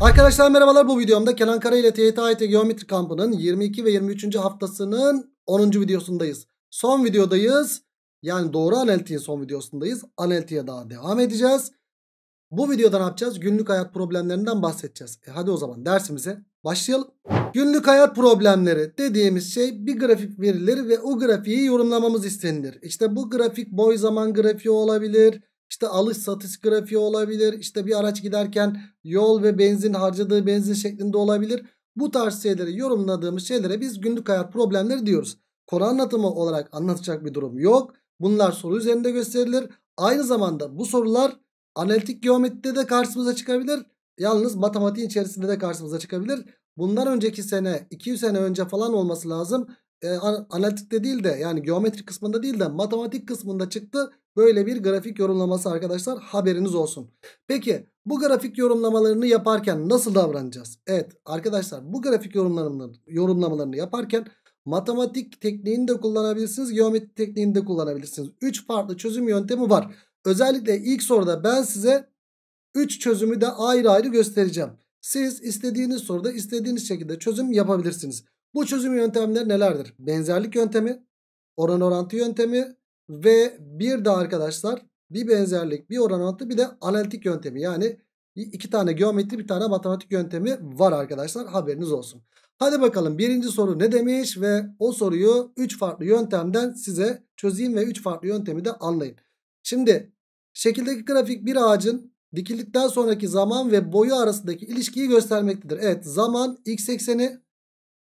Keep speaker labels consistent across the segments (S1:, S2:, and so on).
S1: Arkadaşlar merhabalar bu videomda Kenan Kara ile TYT Geometri Kampı'nın 22 ve 23. haftasının 10. videosundayız. Son videodayız. Yani doğru analitiğin son videosundayız. Analitiğe daha devam edeceğiz. Bu videoda ne yapacağız? Günlük hayat problemlerinden bahsedeceğiz. E hadi o zaman dersimize başlayalım. Günlük hayat problemleri dediğimiz şey bir grafik verilir ve o grafiği yorumlamamız istenilir. İşte bu grafik boy zaman grafiği olabilir işte alış satış grafiği olabilir. İşte bir araç giderken yol ve benzin harcadığı benzin şeklinde olabilir. Bu tarz şeyleri yorumladığımız şeylere biz günlük hayat problemleri diyoruz. Konu anlatımı olarak anlatacak bir durum yok. Bunlar soru üzerinde gösterilir. Aynı zamanda bu sorular analitik geometride de karşımıza çıkabilir. Yalnız matematiğin içerisinde de karşımıza çıkabilir. Bundan önceki sene 200 sene önce falan olması lazım e, analitikte değil de yani geometri kısmında değil de matematik kısmında çıktı. Böyle bir grafik yorumlaması arkadaşlar haberiniz olsun. Peki bu grafik yorumlamalarını yaparken nasıl davranacağız? Evet arkadaşlar bu grafik yorumlamalarını, yaparken matematik tekniğini de kullanabilirsiniz. Geometri tekniğini de kullanabilirsiniz. 3 farklı çözüm yöntemi var. Özellikle ilk soruda ben size 3 çözümü de ayrı ayrı göstereceğim. Siz istediğiniz soruda istediğiniz şekilde çözüm yapabilirsiniz. Bu çözüm yöntemleri nelerdir? Benzerlik yöntemi, oran orantı yöntemi ve bir de arkadaşlar bir benzerlik, bir oran orantı bir de analitik yöntemi. Yani iki tane geometri bir tane matematik yöntemi var arkadaşlar haberiniz olsun. Hadi bakalım birinci soru ne demiş ve o soruyu 3 farklı yöntemden size çözeyim ve 3 farklı yöntemi de anlayın. Şimdi şekildeki grafik bir ağacın dikildikten sonraki zaman ve boyu arasındaki ilişkiyi göstermektedir. Evet zaman x ekseni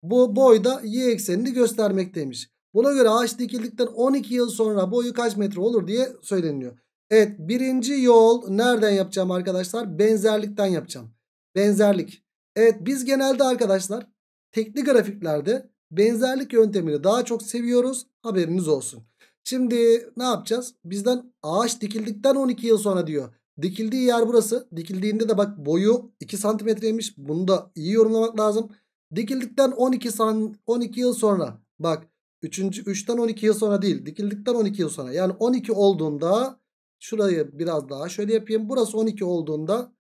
S1: bu boyda y eksenini göstermekteymiş. Buna göre ağaç dikildikten 12 yıl sonra boyu kaç metre olur diye söyleniyor. Evet birinci yol nereden yapacağım arkadaşlar? Benzerlikten yapacağım. Benzerlik. Evet biz genelde arkadaşlar tekli grafiklerde benzerlik yöntemini daha çok seviyoruz. Haberiniz olsun. Şimdi ne yapacağız? Bizden ağaç dikildikten 12 yıl sonra diyor. Dikildiği yer burası. Dikildiğinde de bak boyu 2 santimetreymiş. Bunu da iyi yorumlamak lazım. Dikildikten 12 san 12 yıl sonra bak 3. 3'ten 12 yıl sonra değil dikildikten 12 yıl sonra yani 12 olduğunda şurayı biraz daha şöyle yapayım. Burası 12 olduğunda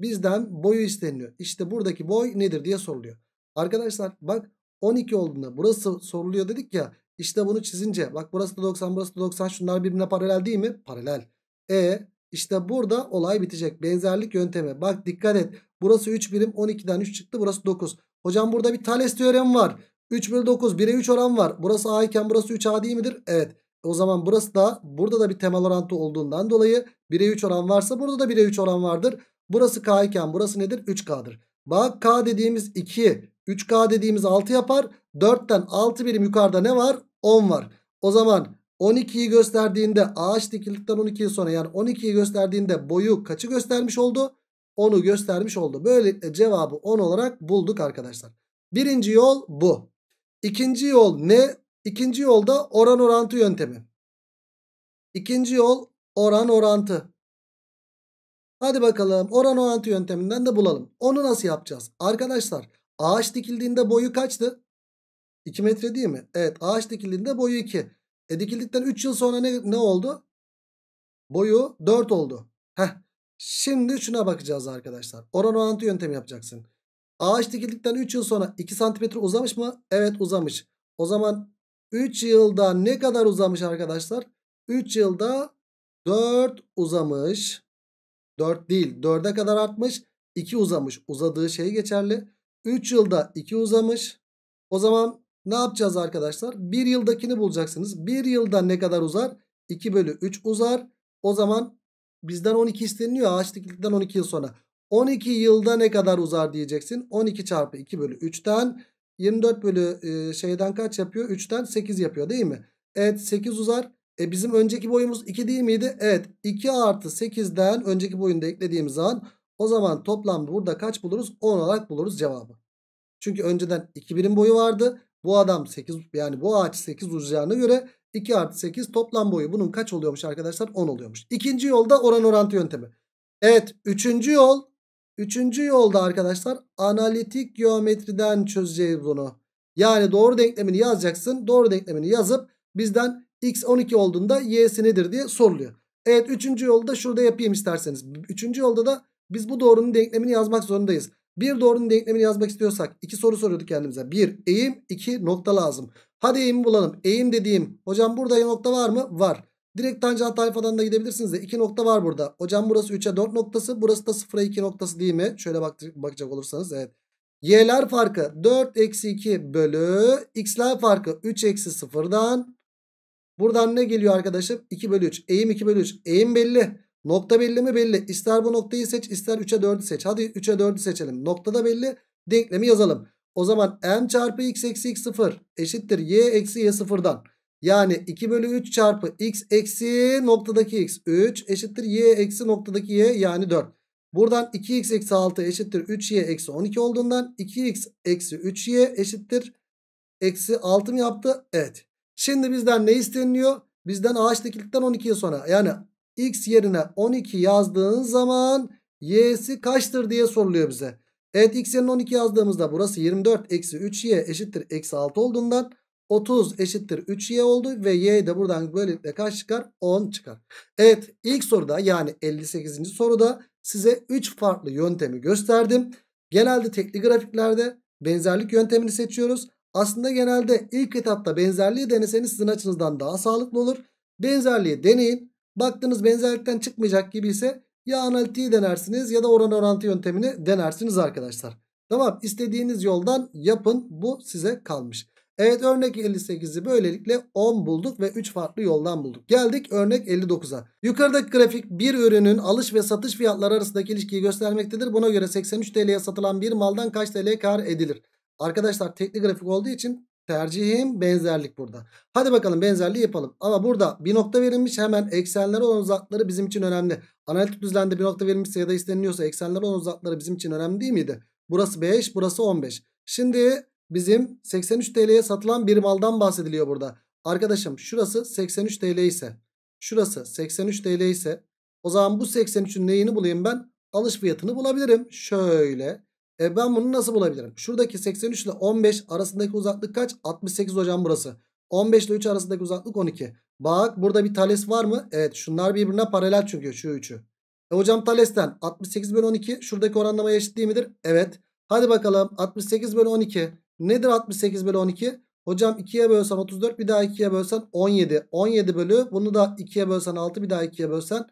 S1: bizden boyu isteniyor. İşte buradaki boy nedir diye soruluyor. Arkadaşlar bak 12 olduğunda burası soruluyor dedik ya. İşte bunu çizince bak burası da 90 burası da 90 şunlar birbirine paralel değil mi? Paralel. E işte burada olay bitecek. Benzerlik yöntemi. Bak dikkat et. Burası 3 birim 12'den 3 çıktı burası 9. Hocam burada bir Thales teoremi var. 3 bölü 9 1'e 3 oran var. Burası A iken burası 3A değil midir? Evet. E, o zaman burası da burada da bir temel orantı olduğundan dolayı 1'e 3 oran varsa burada da 1'e 3 oran vardır. Burası K iken burası nedir? 3K'dır. Bak K dediğimiz 2, 3K dediğimiz 6 yapar. 4'ten 6 birim yukarıda ne var? 10 var. O zaman 12'yi gösterdiğinde ağaç dikildikten 12 yıl sonra yani 12'yi gösterdiğinde boyu kaçı göstermiş oldu? Onu göstermiş oldu. Böylelikle cevabı 10 olarak bulduk arkadaşlar. Birinci yol bu. İkinci yol ne? İkinci yol da oran orantı yöntemi. İkinci yol oran orantı. Hadi bakalım oran orantı yönteminden de bulalım. Onu nasıl yapacağız? Arkadaşlar ağaç dikildiğinde boyu kaçtı? 2 metre değil mi? Evet ağaç dikildiğinde boyu 2. E dikildikten 3 yıl sonra ne, ne oldu? Boyu 4 oldu. Heh. Şimdi şuna bakacağız arkadaşlar. Oran orantı yöntemi yapacaksın. Ağaç dikildikten 3 yıl sonra 2 santimetre uzamış mı? Evet uzamış. O zaman 3 yılda ne kadar uzamış arkadaşlar? 3 yılda 4 uzamış. 4 değil 4'e kadar artmış. 2 uzamış. Uzadığı şey geçerli. 3 yılda 2 uzamış. O zaman ne yapacağız arkadaşlar? 1 yıldakini bulacaksınız. 1 yılda ne kadar uzar? 2 bölü 3 uzar. O zaman Bizden 12 isteniyor ağaçlıklıktan 12 yıl sonra. 12 yılda ne kadar uzar diyeceksin. 12 çarpı 2 bölü 3'ten 24 bölü e, şeyden kaç yapıyor? 3'ten 8 yapıyor değil mi? Evet 8 uzar. E bizim önceki boyumuz 2 değil miydi? Evet 2 artı 8'den önceki boyunda eklediğimiz zaman o zaman toplam burada kaç buluruz? 10 olarak buluruz cevabı. Çünkü önceden 2 birim boyu vardı. Bu adam 8 yani bu ağaç 8 uzayacağına göre 2 artı 8 toplam boyu. Bunun kaç oluyormuş arkadaşlar? 10 oluyormuş. İkinci yolda oran orantı yöntemi. Evet üçüncü yol. Üçüncü yolda arkadaşlar analitik geometriden çözeceğiz bunu. Yani doğru denklemini yazacaksın. Doğru denklemini yazıp bizden x 12 olduğunda y'si nedir diye soruluyor. Evet üçüncü yolda şurada yapayım isterseniz. Üçüncü yolda da biz bu doğrunun denklemini yazmak zorundayız. Bir doğrunun denklemini yazmak istiyorsak iki soru soruyorduk kendimize. Bir eğim iki nokta lazım. Hadi eğim bulalım. Eğim dediğim. Hocam burada nokta var mı? Var. Direkt tanjant alfadan da gidebilirsiniz de 2 nokta var burada. Hocam burası 3'e 4 noktası. Burası da 0'a 2 noktası değil mi? Şöyle bak bakacak olursanız evet. Y'ler farkı 4 eksi 2 bölü x'ler farkı 3 eksi 0'dan. Buradan ne geliyor arkadaşım? 2 bölü 3. Eğim 2 bölü 3. Eğim belli. Nokta belli mi? Belli. İster bu noktayı seç ister 3'e 4'ü seç. Hadi 3'e 4'ü seçelim. Nokta da belli. Denklemi yazalım. O zaman m çarpı x eksi x sıfır eşittir y eksi y sıfırdan. Yani 2 bölü 3 çarpı x eksi noktadaki x 3 eşittir y eksi noktadaki y yani 4. Buradan 2x eksi 6 eşittir 3y eksi 12 olduğundan 2x eksi 3y eşittir eksi 6 mı yaptı? Evet. Şimdi bizden ne isteniliyor? Bizden ağaç dikildikten 12 yıl sonra yani x yerine 12 yazdığın zaman y'si kaçtır diye soruluyor bize. Evet x'in 12 yazdığımızda burası 24 eksi 3y eşittir eksi 6 olduğundan 30 eşittir 3y oldu ve y de buradan böylelikle kaç çıkar? 10 çıkar. Evet ilk soruda yani 58. soruda size 3 farklı yöntemi gösterdim. Genelde tekli grafiklerde benzerlik yöntemini seçiyoruz. Aslında genelde ilk etapta benzerliği deneseniz sizin açınızdan daha sağlıklı olur. Benzerliği deneyin. Baktığınız benzerlikten çıkmayacak gibi ise ya analitiği denersiniz ya da oran orantı yöntemini denersiniz arkadaşlar. Tamam istediğiniz yoldan yapın bu size kalmış. Evet örnek 58'i böylelikle 10 bulduk ve 3 farklı yoldan bulduk. Geldik örnek 59'a. Yukarıdaki grafik bir ürünün alış ve satış fiyatları arasındaki ilişkiyi göstermektedir. Buna göre 83 TL'ye satılan bir maldan kaç TL kar edilir? Arkadaşlar tekli grafik olduğu için Tercihim benzerlik burada. Hadi bakalım benzerliği yapalım. Ama burada bir nokta verilmiş hemen eksenler olan uzakları bizim için önemli. Analitik düzlemde bir nokta verilmişse ya da isteniliyorsa eksenler olan uzakları bizim için önemli değil miydi? Burası 5 burası 15. Şimdi bizim 83 TL'ye satılan bir maldan bahsediliyor burada. Arkadaşım şurası 83 TL ise şurası 83 TL ise o zaman bu 83'ün neyini bulayım ben? Alış fiyatını bulabilirim. Şöyle e ben bunu nasıl bulabilirim? Şuradaki 83 ile 15 arasındaki uzaklık kaç? 68 hocam burası. 15 ile 3 arasındaki uzaklık 12. Bak burada bir tales var mı? Evet şunlar birbirine paralel çünkü şu üçü. E hocam talesten 68 bölü 12 şuradaki oranlama eşit değil midir? Evet. Hadi bakalım 68 bölü 12. Nedir 68 bölü 12? Hocam 2'ye bölsen 34 bir daha 2'ye bölsen 17. 17 bölü bunu da 2'ye bölsen 6 bir daha 2'ye bölsen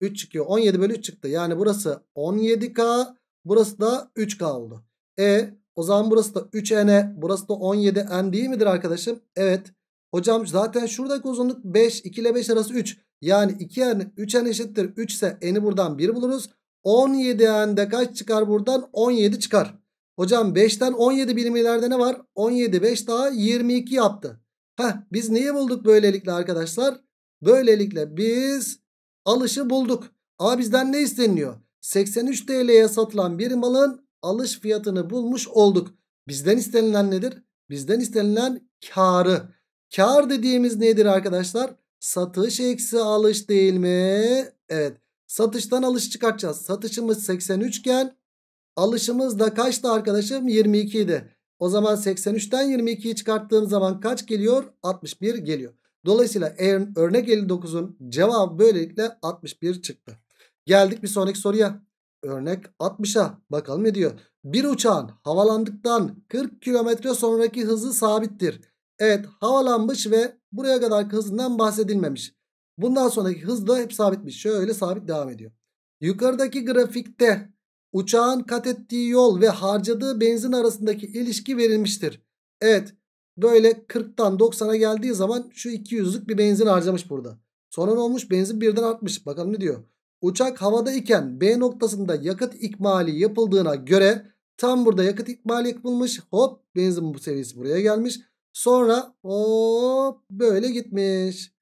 S1: 3 çıkıyor. 17 bölü 3 çıktı. Yani burası 17K Burası da 3 kaldı. E o zaman burası da 3N. Burası da 17N değil midir arkadaşım? Evet. Hocam zaten şuradaki uzunluk 5. 2 ile 5 arası 3. Yani 2N 3N eşittir 3 ise N'i buradan 1 buluruz. 17N'de kaç çıkar buradan? 17 çıkar. Hocam 5'ten 17 birim ileride ne var? 17 5 daha 22 yaptı. Heh, biz neyi bulduk böylelikle arkadaşlar? Böylelikle biz alış'ı bulduk. Ama bizden ne isteniyor? 83 TL'ye satılan bir malın alış fiyatını bulmuş olduk. Bizden istenilen nedir? Bizden istenilen karı. Kar dediğimiz nedir arkadaşlar? Satış eksi alış değil mi? Evet. Satıştan alış çıkartacağız. Satışımız 83 iken alışımız da kaçtı arkadaşım? 22 idi. O zaman 83'ten 22'yi çıkarttığım zaman kaç geliyor? 61 geliyor. Dolayısıyla örnek 59'un cevabı böylelikle 61 çıktı. Geldik bir sonraki soruya. Örnek 60'a bakalım ne diyor. Bir uçağın havalandıktan 40 kilometre sonraki hızı sabittir. Evet havalanmış ve buraya kadar hızından bahsedilmemiş. Bundan sonraki hız da hep sabitmiş. Şöyle sabit devam ediyor. Yukarıdaki grafikte uçağın kat ettiği yol ve harcadığı benzin arasındaki ilişki verilmiştir. Evet böyle 40'tan 90'a geldiği zaman şu 200'lük bir benzin harcamış burada. Sonra ne olmuş? Benzin birden artmış. Bakalım ne diyor? Uçak havada iken B noktasında yakıt ikmali yapıldığına göre tam burada yakıt ikmali yapılmış. Hop benzin bu seviyesi buraya gelmiş. Sonra hop böyle gitmiş.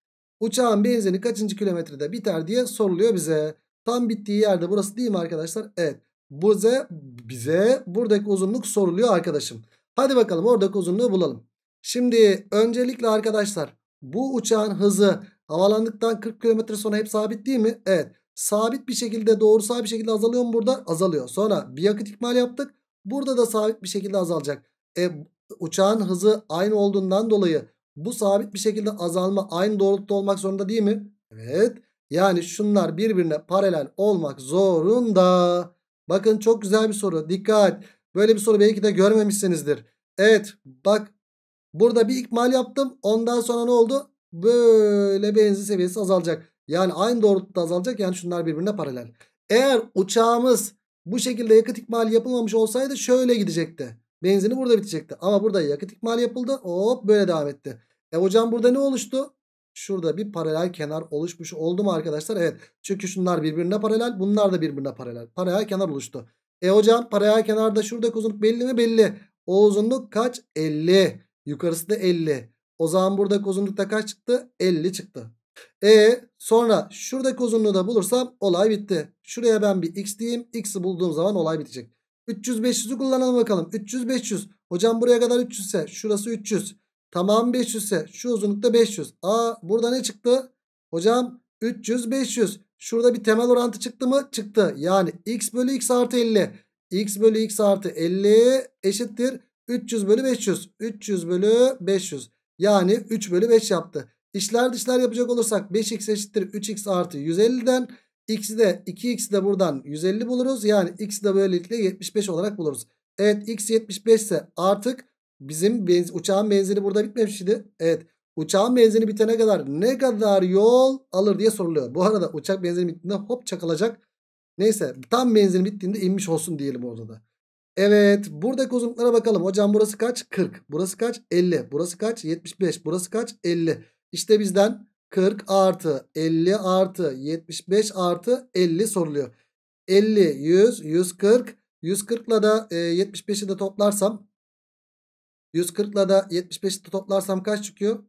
S1: Uçağın benzini kaçıncı kilometrede biter diye soruluyor bize. Tam bittiği yerde burası değil mi arkadaşlar? Evet. Bize, bize buradaki uzunluk soruluyor arkadaşım. Hadi bakalım oradaki uzunluğu bulalım. Şimdi öncelikle arkadaşlar bu uçağın hızı havalandıktan 40 kilometre sonra hep sabit değil mi? Evet sabit bir şekilde doğrusal bir şekilde azalıyor mu burada? Azalıyor. Sonra bir yakıt ikmal yaptık. Burada da sabit bir şekilde azalacak. E, uçağın hızı aynı olduğundan dolayı bu sabit bir şekilde azalma aynı doğrultuda olmak zorunda değil mi? Evet. Yani şunlar birbirine paralel olmak zorunda. Bakın çok güzel bir soru. Dikkat. Böyle bir soru belki de görmemişsinizdir. Evet bak burada bir ikmal yaptım. Ondan sonra ne oldu? Böyle benzin seviyesi azalacak. Yani aynı doğrultuda azalacak. Yani şunlar birbirine paralel. Eğer uçağımız bu şekilde yakıt ikmali yapılmamış olsaydı şöyle gidecekti. Benzini burada bitecekti. Ama burada yakıt ikmali yapıldı. Hop böyle devam etti. E hocam burada ne oluştu? Şurada bir paralel kenar oluşmuş oldu mu arkadaşlar? Evet. Çünkü şunlar birbirine paralel. Bunlar da birbirine paralel. Paralel kenar oluştu. E hocam paralel kenarda şuradaki uzunluk belli mi? Belli. O uzunluk kaç? 50. Yukarısı da 50. O zaman buradaki uzunlukta kaç çıktı? 50 çıktı. E sonra şuradaki uzunluğu da bulursam olay bitti. Şuraya ben bir x diyeyim. X'i bulduğum zaman olay bitecek. 300-500'ü kullanalım bakalım. 300-500. Hocam buraya kadar 300 ise şurası 300. Tamam 500 ise şu uzunlukta 500. Aa burada ne çıktı? Hocam 300-500. Şurada bir temel orantı çıktı mı? Çıktı. Yani x bölü x artı 50. x bölü x artı 50 eşittir. 300 bölü 500. 300 bölü 500. Yani 3 bölü 5 yaptı. İşler dışlar yapacak olursak 5x eşittir 3x artı 150'den x'i de 2x'i de buradan 150 buluruz. Yani x'i de böylelikle 75 olarak buluruz. Evet x 75 ise artık bizim benz uçağın benzini burada bitmemişti. Evet uçağın benzini bitene kadar ne kadar yol alır diye soruluyor. Bu arada uçak benzini bittiğinde hop çakılacak. Neyse tam benzin bittiğinde inmiş olsun diyelim orada da. Evet buradaki uzunluklara bakalım. Hocam burası kaç? 40. Burası kaç? 50. Burası kaç? 75. Burası kaç? 50. İşte bizden 40 artı 50 artı 75 artı 50 soruluyor. 50, 100, 140. 140 ile de 75'i de toplarsam 140 ile de 75'i de toplarsam kaç çıkıyor?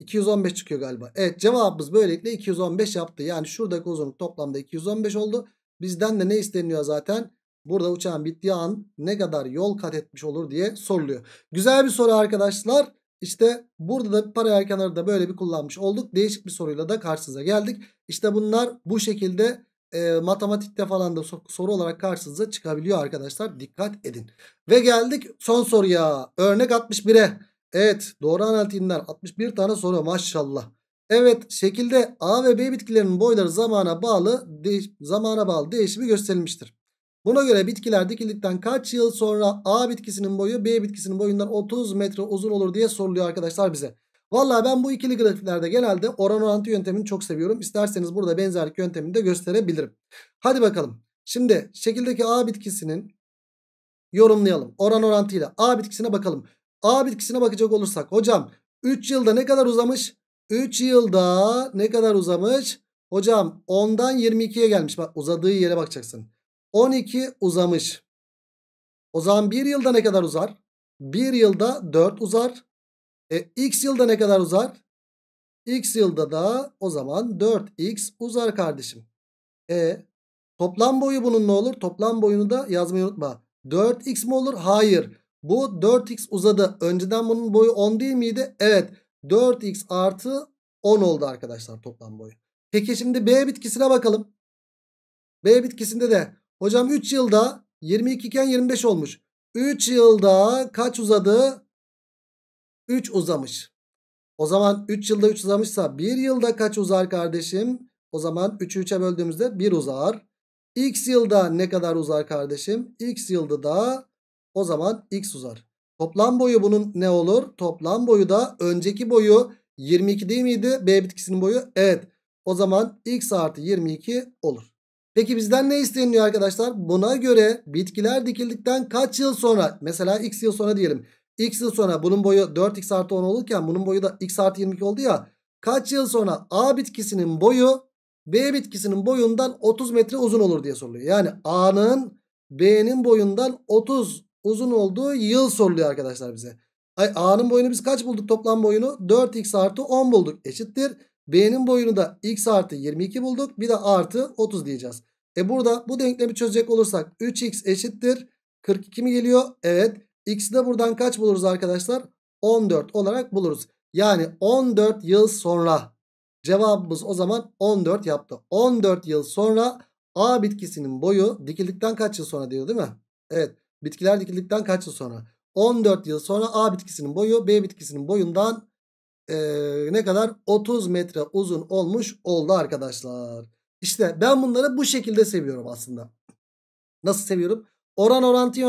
S1: 215 çıkıyor galiba. Evet cevabımız böylelikle 215 yaptı. Yani şuradaki uzunluk toplamda 215 oldu. Bizden de ne isteniyor zaten? Burada uçağın bittiği an ne kadar yol kat etmiş olur diye soruluyor. Güzel bir soru arkadaşlar. İşte burada da paralel kenarı da böyle bir kullanmış olduk. Değişik bir soruyla da karşınıza geldik. İşte bunlar bu şekilde e, matematikte falan da soru olarak karşınıza çıkabiliyor arkadaşlar. Dikkat edin. Ve geldik son soruya. Örnek 61'e. Evet doğru analitiğinden 61 tane soru maşallah. Evet şekilde A ve B bitkilerinin boyları zamana bağlı zamana bağlı değişimi gösterilmiştir. Buna göre bitkiler dikildikten kaç yıl sonra A bitkisinin boyu B bitkisinin boyundan 30 metre uzun olur diye soruluyor arkadaşlar bize. Valla ben bu ikili grafiklerde genelde oran orantı yöntemini çok seviyorum. İsterseniz burada benzerlik yöntemini de gösterebilirim. Hadi bakalım. Şimdi şekildeki A bitkisinin yorumlayalım. Oran orantıyla A bitkisine bakalım. A bitkisine bakacak olursak hocam 3 yılda ne kadar uzamış? 3 yılda ne kadar uzamış? Hocam 10'dan 22'ye gelmiş. Bak uzadığı yere bakacaksın. 12 uzamış. O zaman 1 yılda ne kadar uzar? 1 yılda 4 uzar. E, x yılda ne kadar uzar? X yılda da o zaman 4x uzar kardeşim. E toplam boyu bunun ne olur? Toplam boyunu da yazmayı unutma. 4x mi olur? Hayır. Bu 4x uzadı. Önceden bunun boyu 10 değil miydi? Evet. 4x artı 10 oldu arkadaşlar toplam boyu. Peki şimdi B bitkisine bakalım. B bitkisinde de Hocam 3 yılda 22 iken 25 olmuş. 3 yılda kaç uzadı? 3 uzamış. O zaman 3 yılda 3 uzamışsa 1 yılda kaç uzar kardeşim? O zaman 3'ü 3'e böldüğümüzde 1 uzar. X yılda ne kadar uzar kardeşim? X yılda da o zaman X uzar. Toplam boyu bunun ne olur? Toplam boyu da önceki boyu 22 değil miydi? B bitkisinin boyu. Evet. O zaman X artı 22 olur. Peki bizden ne isteniyor arkadaşlar? Buna göre bitkiler dikildikten kaç yıl sonra mesela x yıl sonra diyelim. x yıl sonra bunun boyu 4x artı 10 olurken bunun boyu da x artı 22 oldu ya. Kaç yıl sonra A bitkisinin boyu B bitkisinin boyundan 30 metre uzun olur diye soruluyor. Yani A'nın B'nin boyundan 30 uzun olduğu yıl soruluyor arkadaşlar bize. Ay A'nın boyunu biz kaç bulduk toplam boyunu? 4x artı 10 bulduk eşittir. B'nin boyunu da x artı 22 bulduk. Bir de artı 30 diyeceğiz. E burada bu denklemi çözecek olursak 3x eşittir. 42 mi geliyor? Evet. X'i de buradan kaç buluruz arkadaşlar? 14 olarak buluruz. Yani 14 yıl sonra cevabımız o zaman 14 yaptı. 14 yıl sonra A bitkisinin boyu dikildikten kaç yıl sonra diyor değil mi? Evet. Bitkiler dikildikten kaç yıl sonra? 14 yıl sonra A bitkisinin boyu B bitkisinin boyundan e, ne kadar 30 metre uzun olmuş oldu arkadaşlar. İşte ben bunları bu şekilde seviyorum aslında. Nasıl seviyorum? Oran orantı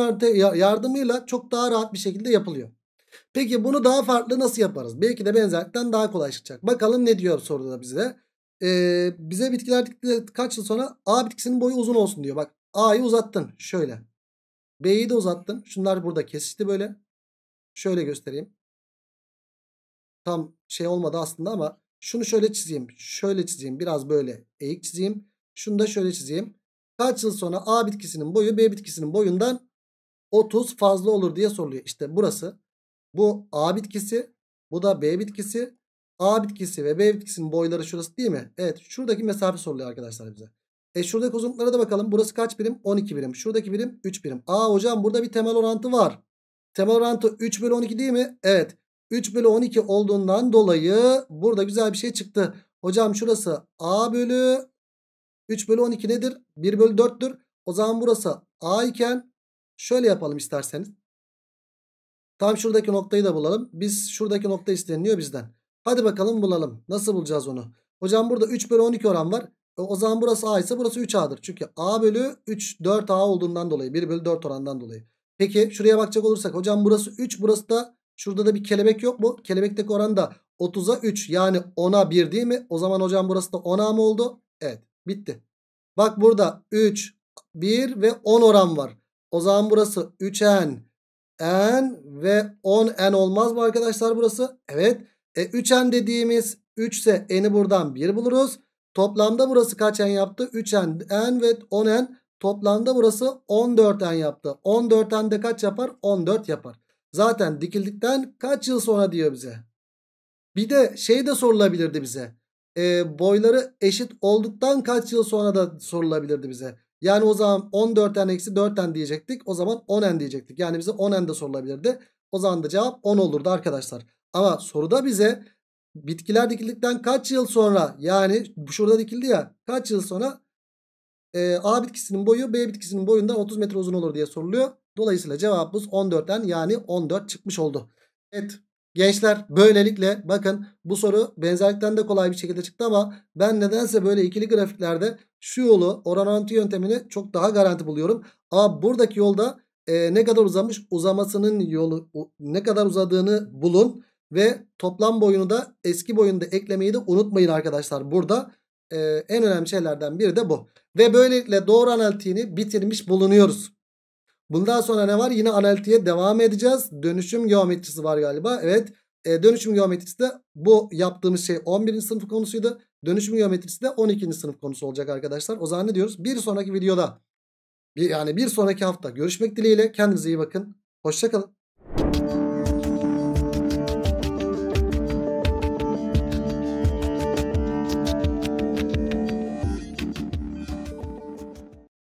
S1: yardımıyla çok daha rahat bir şekilde yapılıyor. Peki bunu daha farklı nasıl yaparız? Belki de benzerlikten daha kolay çıkacak. Bakalım ne diyor soruda bize. Ee, bize bitkiler kaç yıl sonra A bitkisinin boyu uzun olsun diyor. Bak A'yı uzattın şöyle. B'yi de uzattın. Şunlar burada kesişti böyle. Şöyle göstereyim tam şey olmadı aslında ama şunu şöyle çizeyim. Şöyle çizeyim. Biraz böyle eğik çizeyim. Şunu da şöyle çizeyim. Kaç yıl sonra A bitkisinin boyu B bitkisinin boyundan 30 fazla olur diye soruluyor. İşte burası. Bu A bitkisi. Bu da B bitkisi. A bitkisi ve B bitkisinin boyları şurası değil mi? Evet. Şuradaki mesafe soruluyor arkadaşlar bize. E şuradaki uzunluklara da bakalım. Burası kaç birim? 12 birim. Şuradaki birim 3 birim. A hocam burada bir temel orantı var. Temel orantı 3 bölü 12 değil mi? Evet. 3 bölü 12 olduğundan dolayı burada güzel bir şey çıktı. Hocam şurası A bölü 3 bölü 12 nedir? 1 bölü 4'tür. O zaman burası A iken şöyle yapalım isterseniz. Tam şuradaki noktayı da bulalım. Biz şuradaki nokta isteniliyor bizden. Hadi bakalım bulalım. Nasıl bulacağız onu? Hocam burada 3 bölü 12 oran var. E, o zaman burası A ise burası 3A'dır. Çünkü A bölü 3 4A olduğundan dolayı. 1 bölü 4 orandan dolayı. Peki şuraya bakacak olursak. Hocam burası 3 burası da Şurada da bir kelebek yok mu? Kelebekteki oran da 30'a 3 yani 10'a 1 değil mi? O zaman hocam burası da 10'a mı oldu? Evet bitti. Bak burada 3, 1 ve 10 oran var. O zaman burası 3n, n ve 10n olmaz mı arkadaşlar burası? Evet. E 3n dediğimiz 3 ise n'i buradan 1 buluruz. Toplamda burası kaç n yaptı? 3n, n ve 10n. Toplamda burası 14n yaptı. 14n de kaç yapar? 14 yapar. Zaten dikildikten kaç yıl sonra diyor bize. Bir de şey de sorulabilirdi bize. E, boyları eşit olduktan kaç yıl sonra da sorulabilirdi bize. Yani o zaman 14n eksi 4n diyecektik. O zaman 10n diyecektik. Yani bize 10n de sorulabilirdi. O zaman da cevap 10 olurdu arkadaşlar. Ama soruda bize bitkiler dikildikten kaç yıl sonra yani şurada dikildi ya kaç yıl sonra e, A bitkisinin boyu B bitkisinin boyundan 30 metre uzun olur diye soruluyor. Dolayısıyla cevabımız 14'ten yani 14 çıkmış oldu. Evet gençler böylelikle bakın bu soru benzerlikten de kolay bir şekilde çıktı ama ben nedense böyle ikili grafiklerde şu yolu oran oranantı yöntemini çok daha garanti buluyorum. Ama buradaki yolda e, ne kadar uzamış uzamasının yolu ne kadar uzadığını bulun ve toplam boyunu da eski boyunu da eklemeyi de unutmayın arkadaşlar. Burada e, en önemli şeylerden biri de bu. Ve böylelikle doğru analitiğini bitirmiş bulunuyoruz. Bundan sonra ne var? Yine analitiğe devam edeceğiz. Dönüşüm geometrisi var galiba. Evet. E, dönüşüm geometrisi de bu yaptığımız şey 11. sınıf konusuydu. Dönüşüm geometrisi de 12. sınıf konusu olacak arkadaşlar. O zaman ne diyoruz? Bir sonraki videoda bir, yani bir sonraki hafta görüşmek dileğiyle. Kendinize iyi bakın. Hoşçakalın.